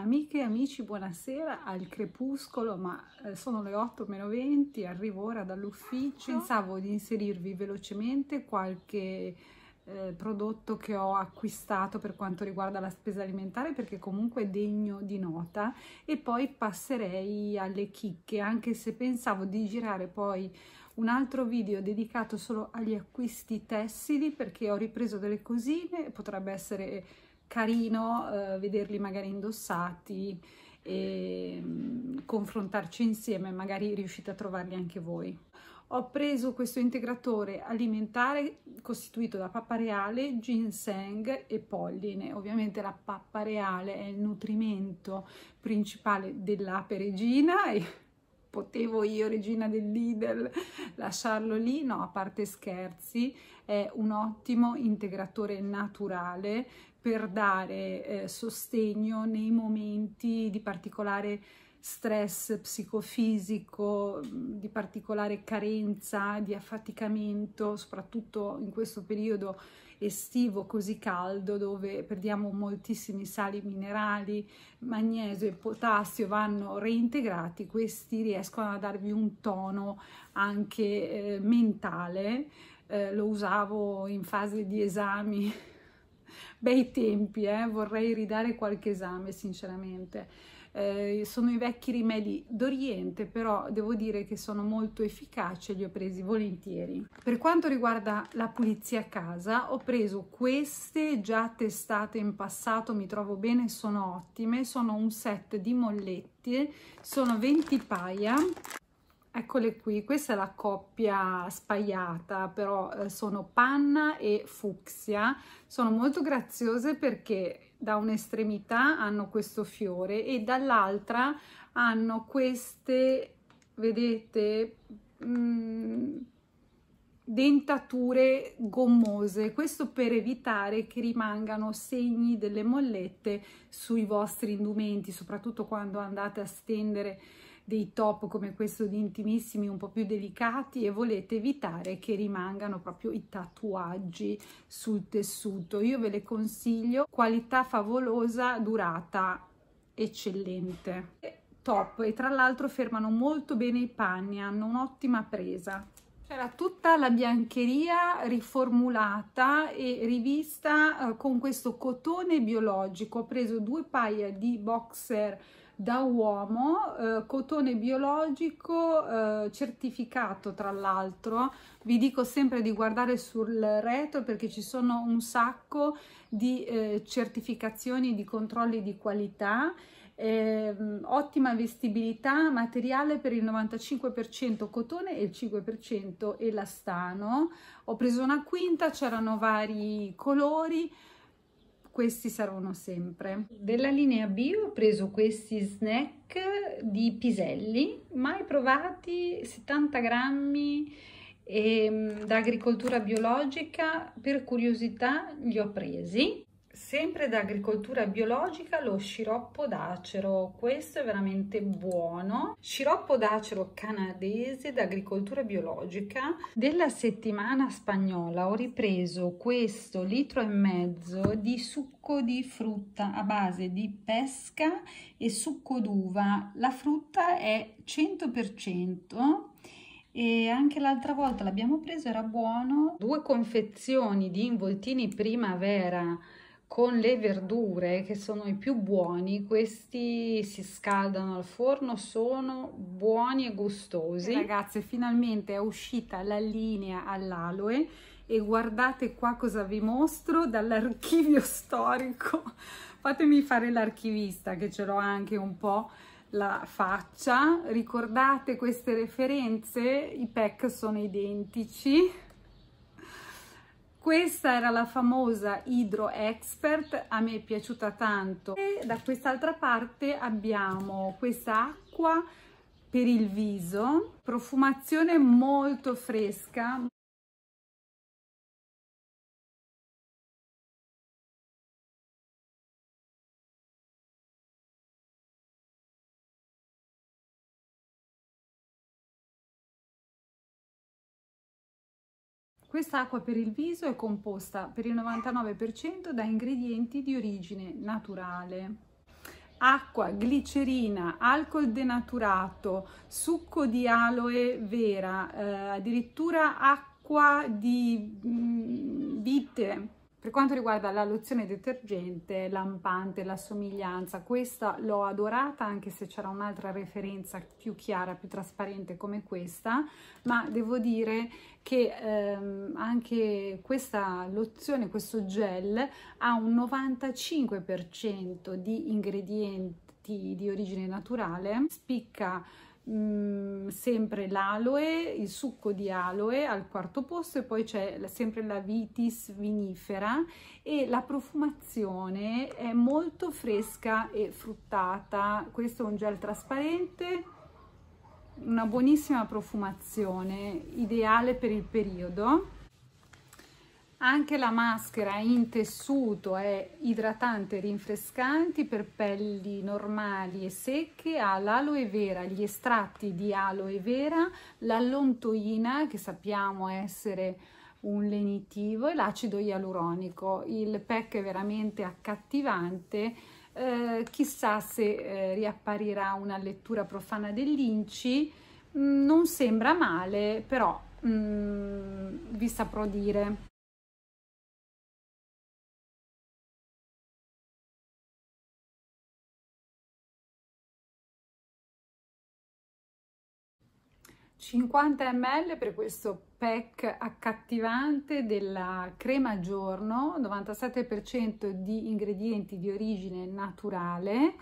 Amiche e amici, buonasera al crepuscolo, ma eh, sono le 8 meno 20, arrivo ora dall'ufficio. Pensavo di inserirvi velocemente qualche eh, prodotto che ho acquistato per quanto riguarda la spesa alimentare perché comunque è degno di nota e poi passerei alle chicche, anche se pensavo di girare poi un altro video dedicato solo agli acquisti tessili perché ho ripreso delle cosine, potrebbe essere carino eh, vederli magari indossati e mm, confrontarci insieme, magari riuscite a trovarli anche voi. Ho preso questo integratore alimentare costituito da pappa reale, ginseng e polline. Ovviamente la pappa reale è il nutrimento principale dell'ape regina e potevo io, regina del Lidl, lasciarlo lì? No, a parte scherzi, è un ottimo integratore naturale per dare eh, sostegno nei momenti di particolare stress psicofisico, di particolare carenza, di affaticamento, soprattutto in questo periodo estivo così caldo dove perdiamo moltissimi sali minerali, magnesio e potassio vanno reintegrati, questi riescono a darvi un tono anche eh, mentale. Eh, lo usavo in fase di esami bei tempi, eh? vorrei ridare qualche esame sinceramente. Eh, sono i vecchi rimedi d'Oriente, però devo dire che sono molto efficaci e li ho presi volentieri. Per quanto riguarda la pulizia a casa, ho preso queste già testate in passato, mi trovo bene, sono ottime, sono un set di molletti, sono 20 paia Eccole qui, questa è la coppia spaiata, però eh, sono panna e fucsia. Sono molto graziose perché da un'estremità hanno questo fiore e dall'altra hanno queste, vedete, mh, mm, dentature gommose, questo per evitare che rimangano segni delle mollette sui vostri indumenti, soprattutto quando andate a stendere dei top come questo di intimissimi un po' più delicati e volete evitare che rimangano proprio i tatuaggi sul tessuto. Io ve le consiglio, qualità favolosa, durata eccellente. Top e tra l'altro fermano molto bene i panni, hanno un'ottima presa. C'era tutta la biancheria riformulata e rivista eh, con questo cotone biologico. Ho preso due paia di boxer da uomo, eh, cotone biologico eh, certificato tra l'altro. Vi dico sempre di guardare sul retro perché ci sono un sacco di eh, certificazioni, di controlli di qualità. Ehm, ottima vestibilità, materiale per il 95% cotone e il 5% elastano. Ho preso una quinta, c'erano vari colori, questi saranno sempre. Della linea B ho preso questi snack di piselli, mai provati, 70 grammi e ehm, da agricoltura biologica, per curiosità li ho presi. Sempre da agricoltura biologica lo sciroppo d'acero, questo è veramente buono. Sciroppo d'acero canadese da agricoltura biologica. Della settimana spagnola ho ripreso questo litro e mezzo di succo di frutta a base di pesca e succo d'uva. La frutta è 100% e anche l'altra volta l'abbiamo preso, era buono. Due confezioni di involtini primavera con le verdure che sono i più buoni, questi si scaldano al forno, sono buoni e gustosi. Ragazze, finalmente è uscita la linea all'aloe e guardate qua cosa vi mostro dall'archivio storico. Fatemi fare l'archivista che ce l'ho anche un po' la faccia. Ricordate queste referenze? I pack sono identici questa era la famosa Hydro Expert, a me è piaciuta tanto. E da quest'altra parte abbiamo questa acqua per il viso, profumazione molto fresca. Quest'acqua per il viso è composta per il 99% da ingredienti di origine naturale. Acqua, glicerina, alcol denaturato, succo di aloe vera, eh, addirittura acqua di mh, mm, vite, per quanto riguarda la lozione detergente, lampante, la somiglianza, questa l'ho adorata anche se c'era un'altra referenza più chiara, più trasparente come questa, ma devo dire che ehm, anche questa lozione, questo gel, ha un 95% di ingredienti di origine naturale, spicca Mm, sempre l'aloe, il succo di aloe al quarto posto e poi c'è sempre la vitis vinifera e la profumazione è molto fresca e fruttata. Questo è un gel trasparente una buonissima profumazione, ideale per il periodo. Anche la maschera in tessuto è idratante e rinfrescante per pelli normali e secche, ha l'aloe vera, gli estratti di aloe vera, l'allontoina che sappiamo essere un lenitivo e l'acido ialuronico. Il pack è veramente accattivante, eh, chissà se eh, riapparirà una lettura profana dell'Inci, mm, non sembra male però mm, vi saprò dire. 50 ml per questo pack accattivante della crema giorno, 97% di ingredienti di origine naturale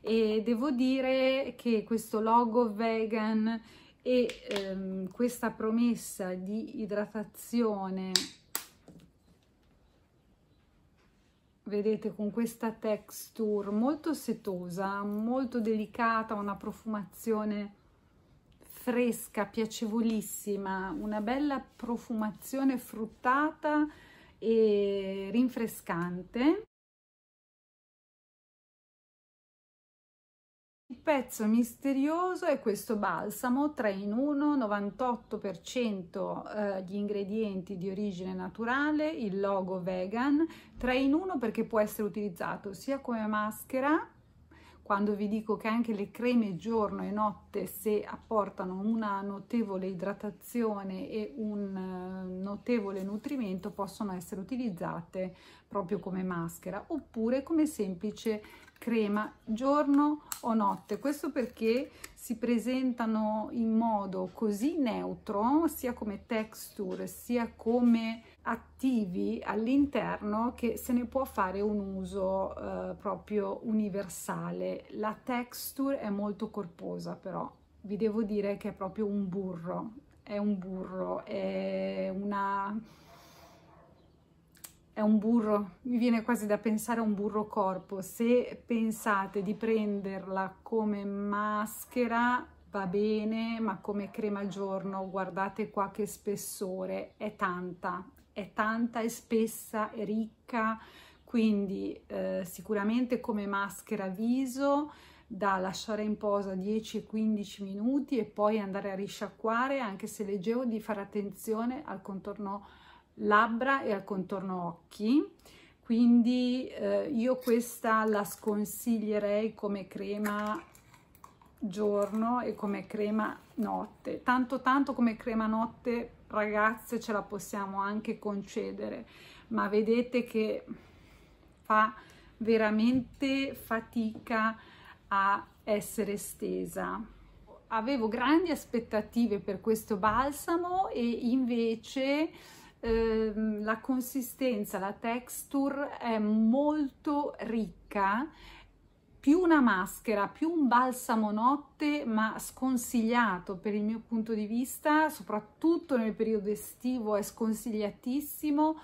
e devo dire che questo logo vegan e ehm, questa promessa di idratazione vedete con questa texture molto setosa, molto delicata, una profumazione fresca, piacevolissima, una bella profumazione fruttata e rinfrescante. Il pezzo misterioso è questo balsamo 3 in 1, 98% eh, gli ingredienti di origine naturale, il logo vegan, 3 in 1 perché può essere utilizzato sia come maschera quando vi dico che anche le creme giorno e notte se apportano una notevole idratazione e un eh, notevole nutrimento possono essere utilizzate proprio come maschera oppure come semplice crema giorno o notte questo perché si presentano in modo così neutro sia come texture sia come attivi all'interno che se ne può fare un uso eh, proprio universale. La texture è molto corposa però, vi devo dire che è proprio un burro, è un burro, è una... È un burro, mi viene quasi da pensare a un burro corpo. Se pensate di prenderla come maschera, va bene, ma come crema al giorno, guardate qua che spessore, è tanta, è tanta, è spessa, è ricca, quindi eh, sicuramente come maschera viso da lasciare in posa 10-15 minuti e poi andare a risciacquare, anche se leggevo di fare attenzione al contorno labbra e al contorno occhi. Quindi eh, io questa la sconsiglierei come crema giorno e come crema notte, tanto tanto come crema notte ragazze ce la possiamo anche concedere, ma vedete che fa veramente fatica a essere stesa. Avevo grandi aspettative per questo balsamo e invece eh, la consistenza, la texture è molto ricca più una maschera, più un balsamo notte, ma sconsigliato per il mio punto di vista, soprattutto nel periodo estivo è sconsigliatissimo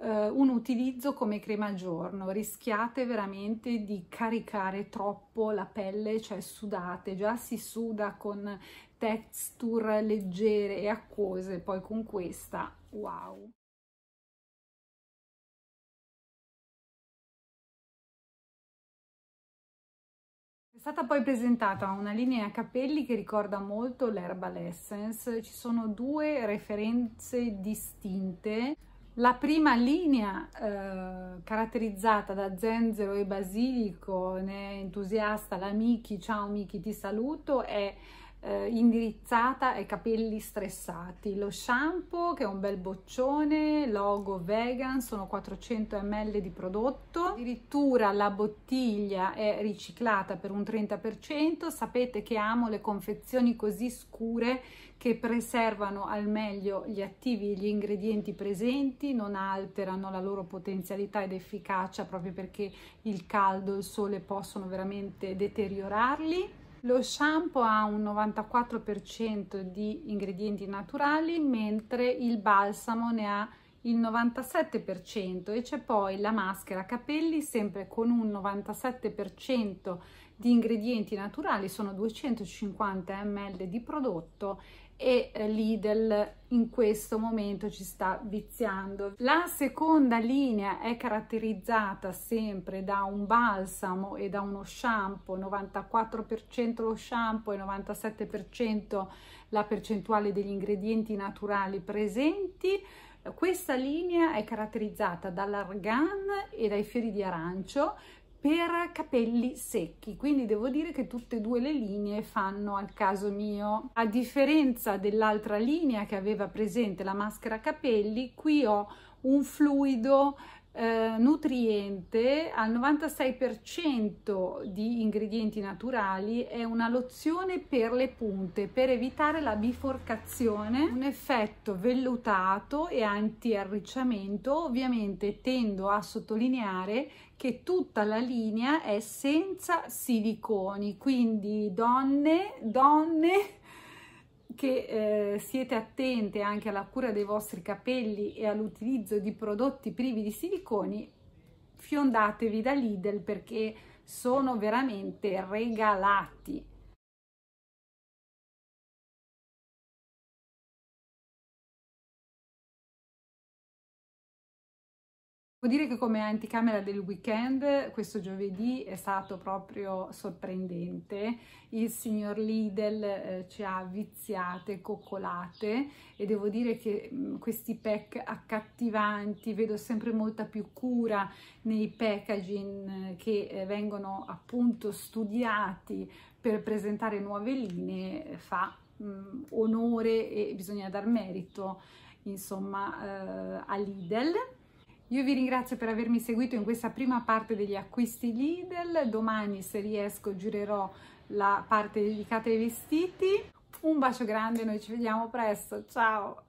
eh, un utilizzo come crema al giorno. Rischiate veramente di caricare troppo la pelle, cioè sudate, già si suda con texture leggere e acquose, poi con questa, wow! È stata poi presentata una linea capelli che ricorda molto l'Herbal Essence, ci sono due referenze distinte. La prima linea eh, caratterizzata da zenzero e basilico, ne è entusiasta la Miki, ciao Miki ti saluto, è eh, indirizzata ai capelli stressati. Lo shampoo che è un bel boccione, logo vegan, sono 400 ml di prodotto. Addirittura la bottiglia è riciclata per un 30%. Sapete che amo le confezioni così scure che preservano al meglio gli attivi e gli ingredienti presenti, non alterano la loro potenzialità ed efficacia proprio perché il caldo e il sole possono veramente deteriorarli lo shampoo ha un 94% di ingredienti naturali, mentre il balsamo ne ha il 97% e c'è poi la maschera capelli sempre con un 97% di ingredienti naturali, sono 250 ml di prodotto e eh, Lidl in questo momento ci sta viziando. La seconda linea è caratterizzata sempre da un balsamo e da uno shampoo, 94% lo shampoo e 97% la percentuale degli ingredienti naturali presenti. Questa linea è caratterizzata dall'argan e dai fiori di arancio, per capelli secchi quindi devo dire che tutte e due le linee fanno al caso mio a differenza dell'altra linea che aveva presente la maschera capelli qui ho un fluido eh, nutriente al 96% di ingredienti naturali è una lozione per le punte per evitare la biforcazione un effetto vellutato e anti-arricciamento ovviamente tendo a sottolineare che tutta la linea è senza siliconi quindi donne donne che eh, siete attente anche alla cura dei vostri capelli e all'utilizzo di prodotti privi di siliconi, fiondatevi da Lidl perché sono veramente regalati. Devo dire che come anticamera del weekend questo giovedì è stato proprio sorprendente. Il signor Lidl eh, ci ha viziate, coccolate e devo dire che mh, mm, questi pack accattivanti, vedo sempre molta più cura nei packaging eh, che eh, vengono appunto studiati per presentare nuove linee, eh, fa mh, mm, onore e bisogna dar merito insomma eh, a Lidl io vi ringrazio per avermi seguito in questa prima parte degli acquisti Lidl, domani se riesco girerò la parte dedicata ai vestiti. Un bacio grande, noi ci vediamo presto, ciao!